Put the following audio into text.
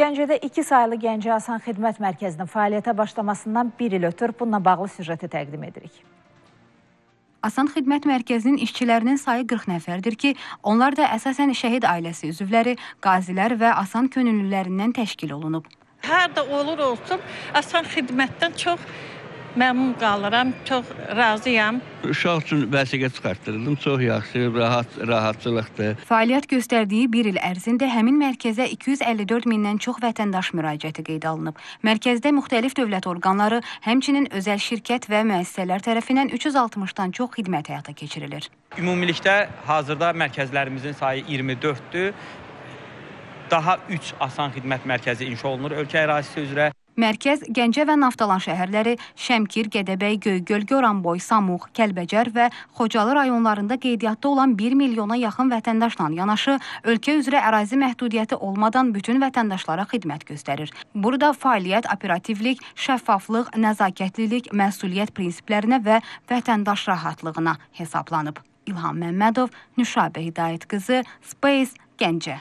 Gəncədə 2 saylı Gəncə Asan Xidmət Mərkəzinin fəaliyyətə başlamasından 1 il ötür. Bununla bağlı süjeti təqdim edirik. Asan Xidmət Mərkəzinin işçilərinin sayı 40 nəfərdir ki, onlar da əsasən şəhid ailəsi üzvləri, qazilər və Asan könüllülərindən təşkil olunub. Hər də olur olsun, Asan Xidmətdən çox məmnun qalıram, çox razıyam. Uşaq üçün vəsiqə çıxartdırıldım. Çox yaxşı, rahat, rahatçılıqdır. Fəaliyyət göstərdiyi bir il ərzində həmin mərkəzə 254 mindən çox vətəndaş müraciəti qeydə alınıb. Mərkəzdə müxtəlif dövlət orqanları, həmçinin özəl şirkət və müəssisələr tərəfindən 360-dan çox xidmət həyata keçirilir. Ümumilikdə hazırda mərkəzlərimizin sayı 24-dür. Daha 3 asan xidmət mərkəzi inşa olunur ölkə ərazisi üzrə. Mərkəz Gəncə və Naftalan şəhərləri, Şəmkir, Gədəbəy, Göygöl, Goranboy, Samux, Kəlbəcər və Xocalı rayonlarında qeydiyyatda olan 1 milyona yaxın vətəndaşla yanaşı ölkə üzrə ərazi məhdudiyyəti olmadan bütün vətəndaşlara xidmət göstərir. Burada fəaliyyət operativlik, şəffaflıq, nəzakətlilik, məsuliyyət prinsiplərinə və vətəndaş rahatlığına hesablanıb. İlham Məmmədov, Nüşabə Hidayət qızı, Space Gəncə.